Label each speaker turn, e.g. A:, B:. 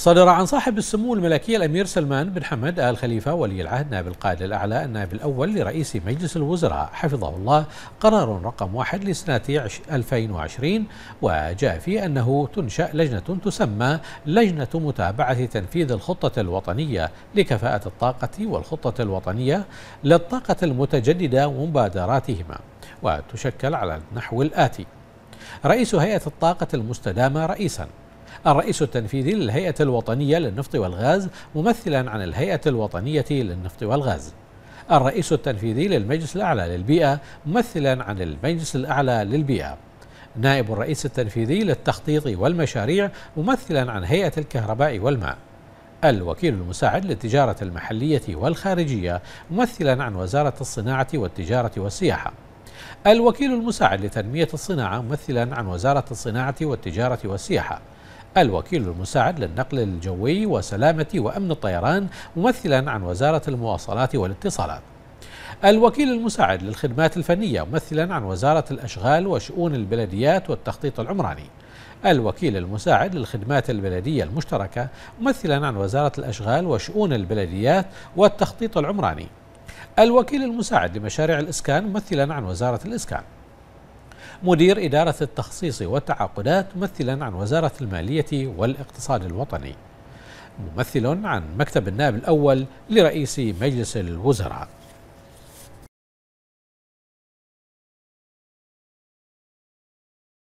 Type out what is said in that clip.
A: صدر عن صاحب السمو الملكي الأمير سلمان بن حمد آل خليفة ولي العهد نائب القائد الأعلى النائب الأول لرئيس مجلس الوزراء حفظه الله قرار رقم واحد لسنة 2020 وجاء فيه أنه تنشأ لجنة تسمى لجنة متابعة تنفيذ الخطة الوطنية لكفاءة الطاقة والخطة الوطنية للطاقة المتجددة ومبادراتهما وتشكل على النحو الآتي رئيس هيئة الطاقة المستدامة رئيساً الرئيس التنفيذي للهيئة الوطنية للنفط والغاز ممثلا عن الهيئة الوطنية للنفط والغاز الرئيس التنفيذي للمجلس الأعلى للبيئة ممثلا عن المجلس الأعلى للبيئة نائب الرئيس التنفيذي للتخطيط والمشاريع ممثلا عن هيئة الكهرباء والماء الوكيل المساعد للتجارة المحلية والخارجية ممثلا عن وزارة الصناعة والتجارة والسياحة الوكيل المساعد لتنمية الصناعة ممثلا عن وزارة الصناعة والتجارة والسياحة الوكيل المساعد للنقل الجوي وسلامة وأمن الطيران ممثلا عن وزارة المواصلات والاتصالات الوكيل المساعد للخدمات الفنية ممثلا عن وزارة الأشغال وشؤون البلديات والتخطيط العمراني الوكيل المساعد للخدمات البلدية المشتركة ممثلا عن وزارة الأشغال وشؤون البلديات والتخطيط العمراني الوكيل المساعد لمشاريع الإسكان ممثلا عن وزارة الإسكان مدير إدارة التخصيص والتعاقدات ممثلا عن وزارة المالية والاقتصاد الوطني ممثل عن مكتب النائب الأول لرئيس مجلس الوزراء